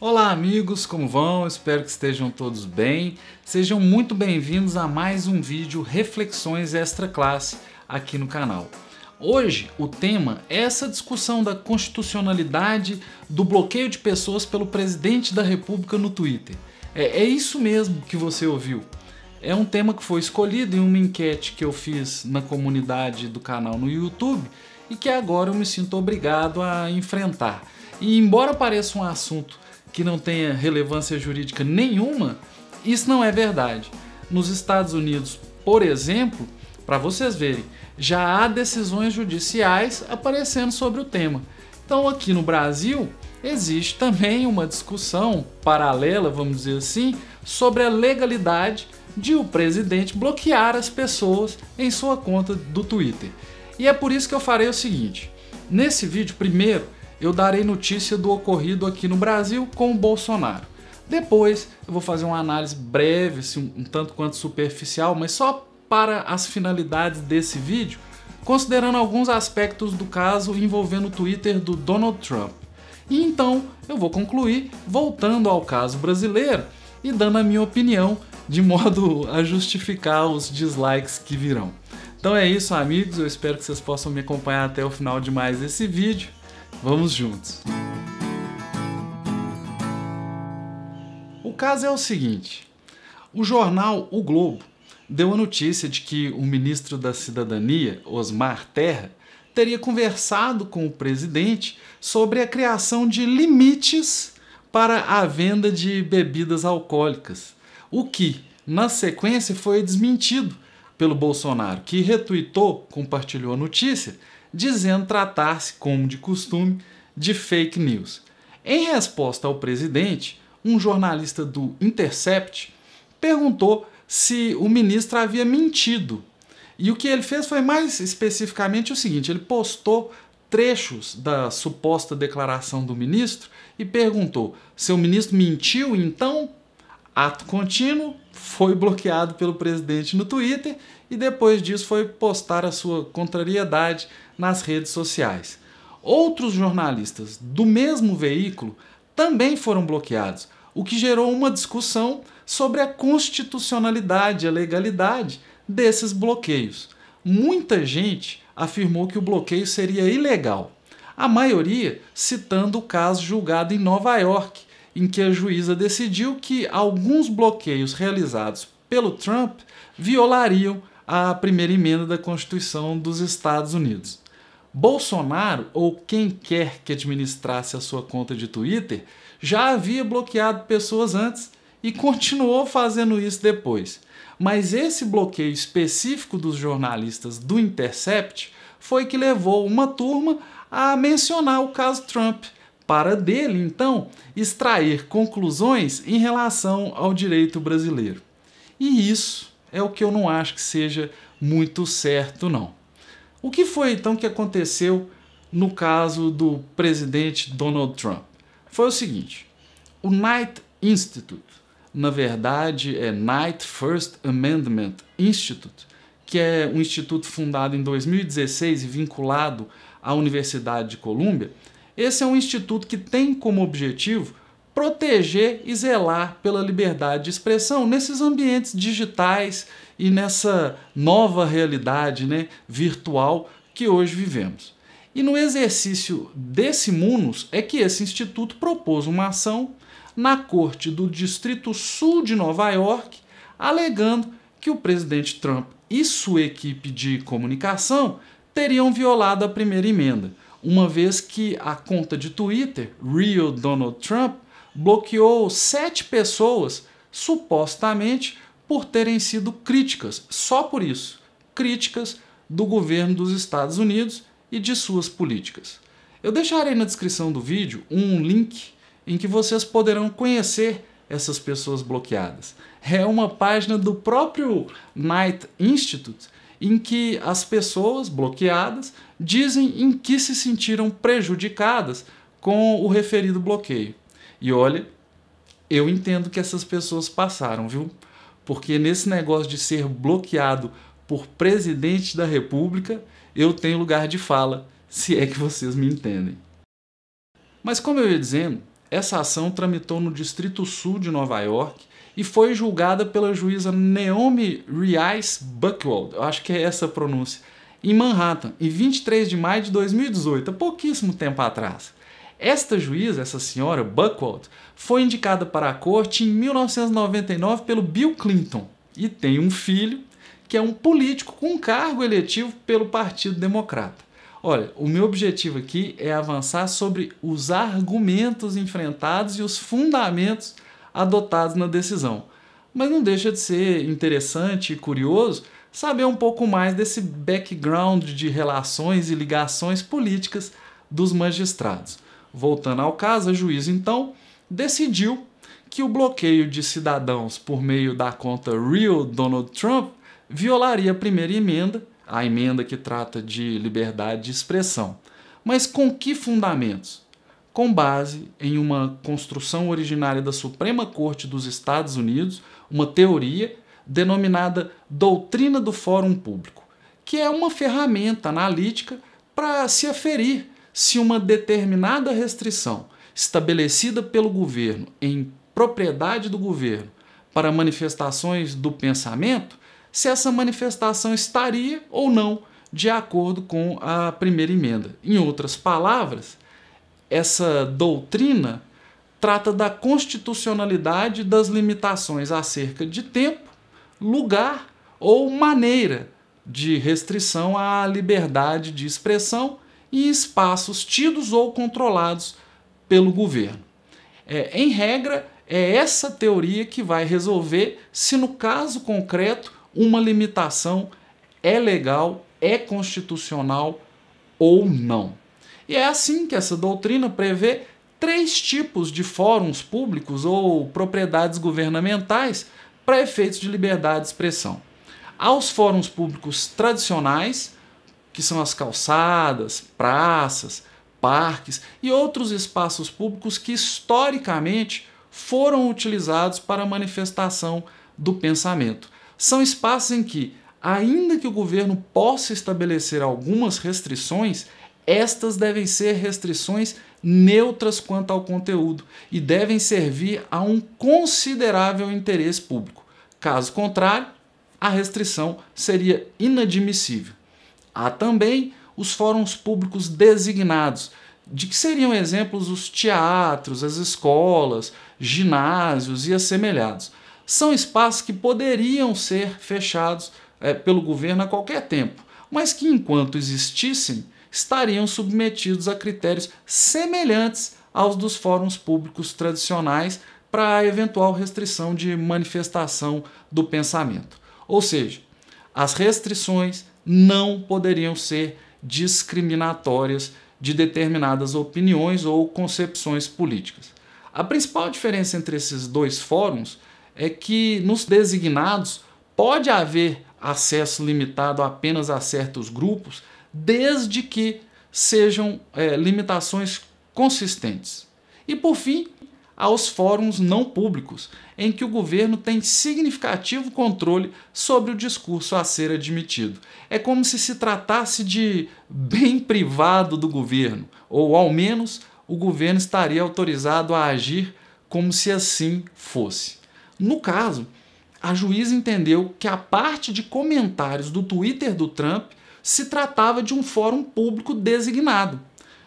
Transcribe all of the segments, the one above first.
Olá, amigos, como vão? Espero que estejam todos bem. Sejam muito bem-vindos a mais um vídeo Reflexões Extra Classe aqui no canal. Hoje, o tema é essa discussão da constitucionalidade do bloqueio de pessoas pelo presidente da República no Twitter. É, é isso mesmo que você ouviu. É um tema que foi escolhido em uma enquete que eu fiz na comunidade do canal no YouTube e que agora eu me sinto obrigado a enfrentar. E embora pareça um assunto que não tenha relevância jurídica nenhuma, isso não é verdade. Nos Estados Unidos, por exemplo, para vocês verem, já há decisões judiciais aparecendo sobre o tema. Então, aqui no Brasil, existe também uma discussão paralela, vamos dizer assim, sobre a legalidade de o presidente bloquear as pessoas em sua conta do Twitter. E é por isso que eu farei o seguinte: nesse vídeo, primeiro, eu darei notícia do ocorrido aqui no Brasil com o Bolsonaro. Depois eu vou fazer uma análise breve, assim, um tanto quanto superficial, mas só para as finalidades desse vídeo, considerando alguns aspectos do caso envolvendo o Twitter do Donald Trump. E então eu vou concluir voltando ao caso brasileiro e dando a minha opinião de modo a justificar os dislikes que virão. Então é isso, amigos. Eu espero que vocês possam me acompanhar até o final de mais esse vídeo. Vamos juntos. O caso é o seguinte: o jornal O Globo deu a notícia de que o ministro da Cidadania, Osmar Terra, teria conversado com o presidente sobre a criação de limites para a venda de bebidas alcoólicas, o que, na sequência, foi desmentido pelo Bolsonaro, que retuitou, compartilhou a notícia dizendo tratar-se, como de costume, de fake news. Em resposta ao presidente, um jornalista do Intercept perguntou se o ministro havia mentido. E o que ele fez foi mais especificamente o seguinte: ele postou trechos da suposta declaração do ministro e perguntou: se o ministro mentiu então? Ato contínuo, foi bloqueado pelo presidente no Twitter e depois disso foi postar a sua contrariedade nas redes sociais. Outros jornalistas do mesmo veículo também foram bloqueados, o que gerou uma discussão sobre a constitucionalidade e a legalidade desses bloqueios. Muita gente afirmou que o bloqueio seria ilegal, a maioria citando o caso julgado em Nova York, em que a juíza decidiu que alguns bloqueios realizados pelo Trump violariam a primeira emenda da Constituição dos Estados Unidos. Bolsonaro ou quem quer que administrasse a sua conta de Twitter já havia bloqueado pessoas antes e continuou fazendo isso depois. Mas esse bloqueio específico dos jornalistas do Intercept foi que levou uma turma a mencionar o caso Trump, para dele, então, extrair conclusões em relação ao direito brasileiro. E isso é o que eu não acho que seja muito certo, não. O que foi então que aconteceu no caso do presidente Donald Trump? Foi o seguinte: o Knight Institute, na verdade é Knight First Amendment Institute, que é um instituto fundado em 2016 e vinculado à Universidade de Colômbia, esse é um instituto que tem como objetivo proteger e zelar pela liberdade de expressão nesses ambientes digitais e nessa nova realidade né, virtual que hoje vivemos. E no exercício desse munus é que esse instituto propôs uma ação na Corte do Distrito Sul de Nova York, alegando que o presidente Trump e sua equipe de comunicação teriam violado a primeira emenda, uma vez que a conta de Twitter, Real Donald Trump, bloqueou sete pessoas supostamente por terem sido críticas, só por isso, críticas do governo dos Estados Unidos e de suas políticas. Eu deixarei na descrição do vídeo um link em que vocês poderão conhecer essas pessoas bloqueadas. É uma página do próprio Knight Institute em que as pessoas bloqueadas dizem em que se sentiram prejudicadas com o referido bloqueio. E olha, eu entendo que essas pessoas passaram, viu? porque nesse negócio de ser bloqueado por presidente da República, eu tenho lugar de fala, se é que vocês me entendem. Mas como eu ia dizendo, essa ação tramitou no Distrito Sul de Nova York e foi julgada pela juíza Naomi Reis Buckwald, eu acho que é essa a pronúncia, em Manhattan, em 23 de maio de 2018, há pouquíssimo tempo atrás. Esta juíza, essa senhora Buckwald, foi indicada para a corte em 1999 pelo Bill Clinton e tem um filho que é um político com cargo eletivo pelo Partido Democrata. Olha, o meu objetivo aqui é avançar sobre os argumentos enfrentados e os fundamentos adotados na decisão. Mas não deixa de ser interessante e curioso saber um pouco mais desse background de relações e ligações políticas dos magistrados. Voltando ao caso, a juíza então decidiu que o bloqueio de cidadãos por meio da conta Real Donald Trump violaria a primeira emenda, a emenda que trata de liberdade de expressão. Mas com que fundamentos? Com base em uma construção originária da Suprema Corte dos Estados Unidos, uma teoria denominada Doutrina do Fórum Público, que é uma ferramenta analítica para se aferir se uma determinada restrição estabelecida pelo governo em propriedade do governo para manifestações do pensamento, se essa manifestação estaria ou não de acordo com a primeira emenda. Em outras palavras, essa doutrina trata da constitucionalidade das limitações acerca de tempo, lugar ou maneira de restrição à liberdade de expressão e espaços tidos ou controlados pelo governo. É, em regra, é essa teoria que vai resolver se, no caso concreto, uma limitação é legal, é constitucional ou não. E é assim que essa doutrina prevê três tipos de fóruns públicos ou propriedades governamentais para efeitos de liberdade de expressão. Aos fóruns públicos tradicionais, que são as calçadas, praças, parques e outros espaços públicos que historicamente foram utilizados para a manifestação do pensamento. São espaços em que, ainda que o governo possa estabelecer algumas restrições, estas devem ser restrições neutras quanto ao conteúdo e devem servir a um considerável interesse público. Caso contrário, a restrição seria inadmissível. Há também os fóruns públicos designados, de que seriam exemplos os teatros, as escolas, ginásios e assemelhados. São espaços que poderiam ser fechados é, pelo governo a qualquer tempo, mas que, enquanto existissem, estariam submetidos a critérios semelhantes aos dos fóruns públicos tradicionais para a eventual restrição de manifestação do pensamento. Ou seja, as restrições, não poderiam ser discriminatórias de determinadas opiniões ou concepções políticas. A principal diferença entre esses dois fóruns é que nos designados pode haver acesso limitado apenas a certos grupos, desde que sejam é, limitações consistentes. E por fim, aos fóruns não públicos, em que o governo tem significativo controle sobre o discurso a ser admitido. É como se se tratasse de bem privado do governo, ou ao menos o governo estaria autorizado a agir como se assim fosse. No caso, a juíza entendeu que a parte de comentários do Twitter do Trump se tratava de um fórum público designado,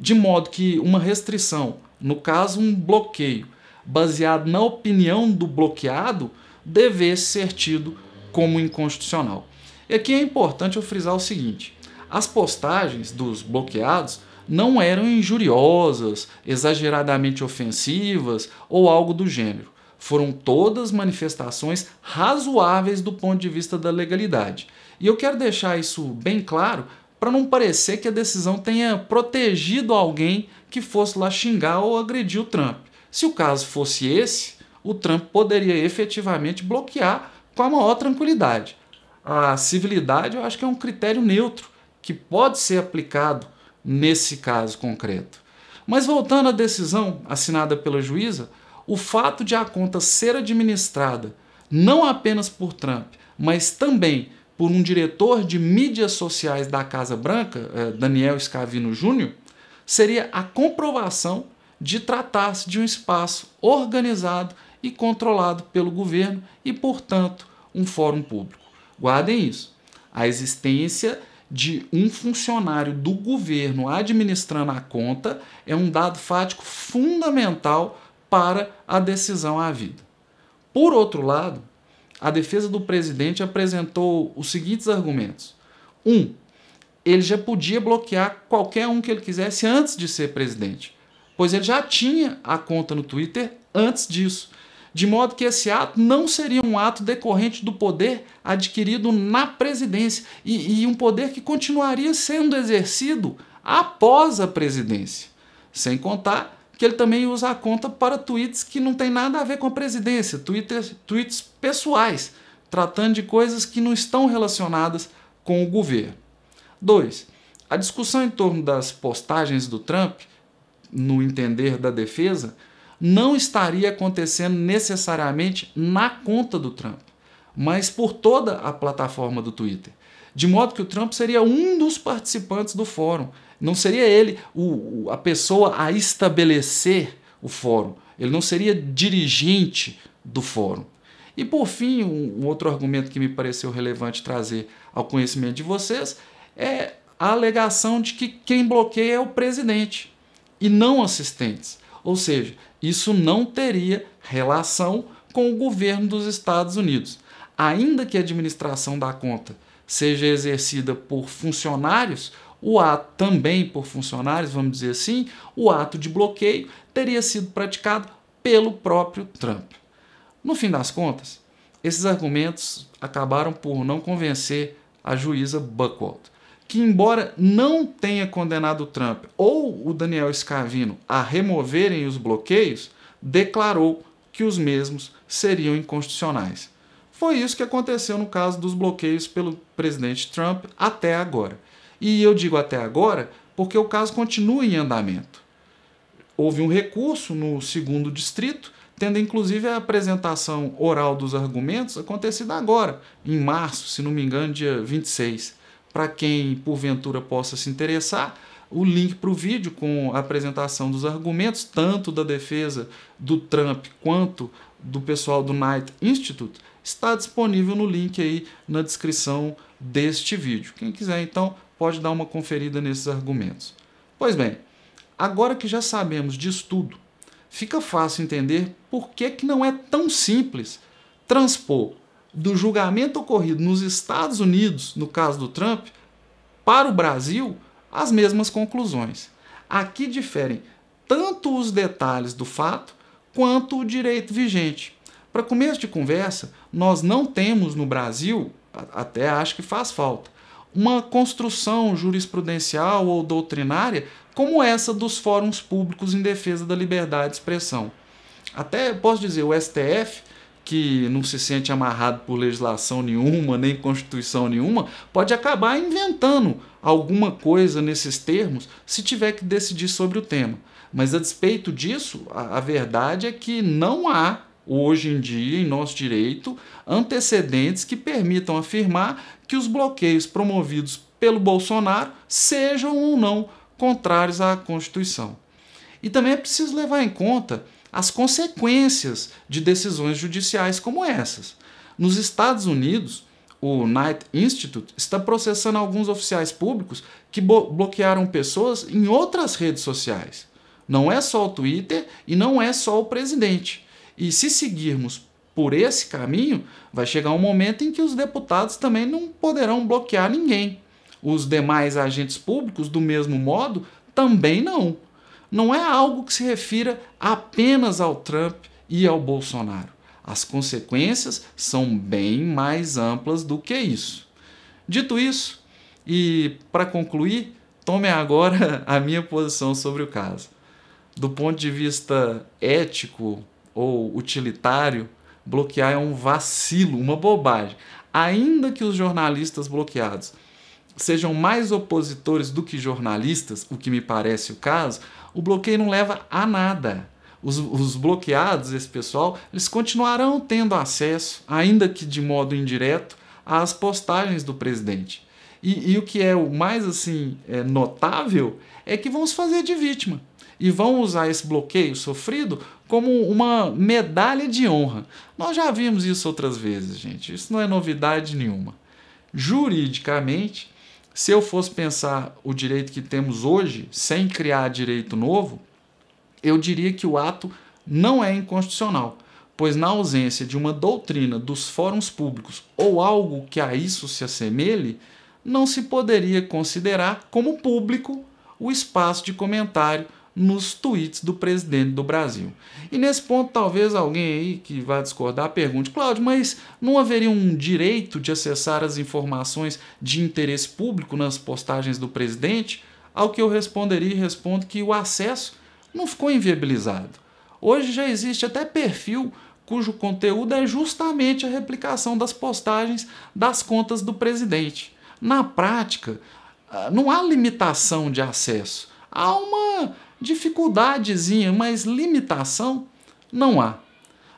de modo que uma restrição no caso um bloqueio, baseado na opinião do bloqueado, devesse ser tido como inconstitucional. E aqui é importante eu frisar o seguinte: as postagens dos bloqueados não eram injuriosas, exageradamente ofensivas ou algo do gênero. Foram todas manifestações razoáveis do ponto de vista da legalidade. E eu quero deixar isso bem claro para não parecer que a decisão tenha protegido alguém que fosse lá xingar ou agredir o Trump. Se o caso fosse esse, o Trump poderia efetivamente bloquear com a maior tranquilidade. A civilidade eu acho que é um critério neutro que pode ser aplicado nesse caso concreto. Mas voltando à decisão assinada pela juíza, o fato de a conta ser administrada não apenas por Trump, mas também por um diretor de mídias sociais da Casa Branca, eh, Daniel Scavino Júnior, seria a comprovação de tratar-se de um espaço organizado e controlado pelo governo e, portanto, um fórum público. Guardem isso. A existência de um funcionário do governo administrando a conta é um dado fático fundamental para a decisão à vida. Por outro lado, a defesa do presidente apresentou os seguintes argumentos. Um, ele já podia bloquear qualquer um que ele quisesse antes de ser presidente, pois ele já tinha a conta no Twitter antes disso. De modo que esse ato não seria um ato decorrente do poder adquirido na presidência e, e um poder que continuaria sendo exercido após a presidência. Sem contar que ele também usa a conta para tweets que não tem nada a ver com a presidência, tweets, tweets pessoais, tratando de coisas que não estão relacionadas com o governo. 2. A discussão em torno das postagens do Trump, no entender da defesa, não estaria acontecendo necessariamente na conta do Trump, mas por toda a plataforma do Twitter. De modo que o Trump seria um dos participantes do fórum não seria ele o, a pessoa a estabelecer o fórum, ele não seria dirigente do fórum. E por fim, um, um outro argumento que me pareceu relevante trazer ao conhecimento de vocês é a alegação de que quem bloqueia é o presidente e não assistentes. Ou seja, isso não teria relação com o governo dos Estados Unidos. Ainda que a administração da conta seja exercida por funcionários o ato também por funcionários, vamos dizer assim, o ato de bloqueio teria sido praticado pelo próprio Trump. No fim das contas, esses argumentos acabaram por não convencer a juíza Buckwald, que, embora não tenha condenado Trump ou o Daniel Scavino a removerem os bloqueios, declarou que os mesmos seriam inconstitucionais. Foi isso que aconteceu no caso dos bloqueios pelo presidente Trump até agora. E eu digo até agora porque o caso continua em andamento. Houve um recurso no segundo distrito, tendo inclusive a apresentação oral dos argumentos acontecida agora, em março, se não me engano, dia 26. Para quem porventura possa se interessar, o link para o vídeo com a apresentação dos argumentos, tanto da defesa do Trump quanto do pessoal do Knight Institute, está disponível no link aí na descrição deste vídeo. Quem quiser então pode dar uma conferida nesses argumentos. Pois bem, agora que já sabemos disso tudo, fica fácil entender por que, que não é tão simples transpor do julgamento ocorrido nos Estados Unidos, no caso do Trump, para o Brasil, as mesmas conclusões. Aqui diferem tanto os detalhes do fato quanto o direito vigente. Para começo de conversa, nós não temos no Brasil, até acho que faz falta, uma construção jurisprudencial ou doutrinária como essa dos fóruns públicos em defesa da liberdade de expressão. Até posso dizer, o STF, que não se sente amarrado por legislação nenhuma, nem constituição nenhuma, pode acabar inventando alguma coisa nesses termos se tiver que decidir sobre o tema. Mas a despeito disso, a, a verdade é que não há hoje em dia em nosso direito antecedentes que permitam afirmar que os bloqueios promovidos pelo Bolsonaro sejam ou não contrários à Constituição. E também é preciso levar em conta as consequências de decisões judiciais como essas. Nos Estados Unidos, o Knight Institute está processando alguns oficiais públicos que bloquearam pessoas em outras redes sociais. Não é só o Twitter e não é só o presidente. E se seguirmos por esse caminho, vai chegar um momento em que os deputados também não poderão bloquear ninguém. Os demais agentes públicos, do mesmo modo, também não. Não é algo que se refira apenas ao Trump e ao Bolsonaro. As consequências são bem mais amplas do que isso. Dito isso, e para concluir, tome agora a minha posição sobre o caso. Do ponto de vista ético, ou utilitário, bloquear é um vacilo, uma bobagem. Ainda que os jornalistas bloqueados sejam mais opositores do que jornalistas, o que me parece o caso, o bloqueio não leva a nada. Os, os, bloqueados, esse pessoal, eles continuarão tendo acesso, ainda que de modo indireto, às postagens do presidente. E, e o que é o mais assim é, notável é que vão se fazer de vítima e vão usar esse bloqueio sofrido como uma medalha de honra. Nós já vimos isso outras vezes, gente. Isso não é novidade nenhuma. Juridicamente, se eu fosse pensar o direito que temos hoje, sem criar direito novo, eu diria que o ato não é inconstitucional, pois na ausência de uma doutrina dos fóruns públicos ou algo que a isso se assemelhe, não se poderia considerar como público o espaço de comentário nos tweets do presidente do Brasil. E nesse ponto, talvez alguém aí que vai discordar pergunte, Cláudio, mas não haveria um direito de acessar as informações de interesse público nas postagens do presidente? Ao que eu responderia e respondo que o acesso não ficou inviabilizado. Hoje já existe até perfil cujo conteúdo é justamente a replicação das postagens das contas do presidente. Na prática, ah, não há limitação de acesso. Há uma dificuldadezinha, mas limitação não há.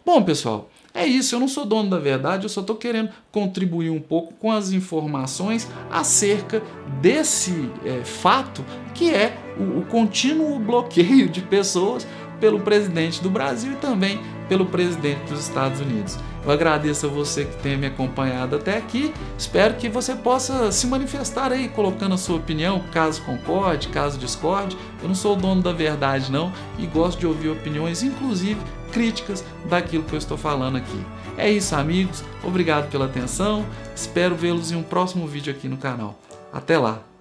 Bom, pessoal, é isso. Eu não sou dono da verdade, eu só estou querendo contribuir um pouco com as informações acerca desse é, fato que é o, o contínuo bloqueio de pessoas pelo presidente do Brasil e também pelo presidente dos Estados Unidos. Eu agradeço a você que tem me acompanhado até aqui. Espero que você possa se manifestar aí, colocando a sua opinião, caso concorde, caso discorde. Eu não sou o dono da verdade, não, e gosto de ouvir opiniões, inclusive críticas daquilo que eu estou falando aqui. É isso, amigos. Obrigado pela atenção. Espero vê-los em um próximo vídeo aqui no canal. Até lá!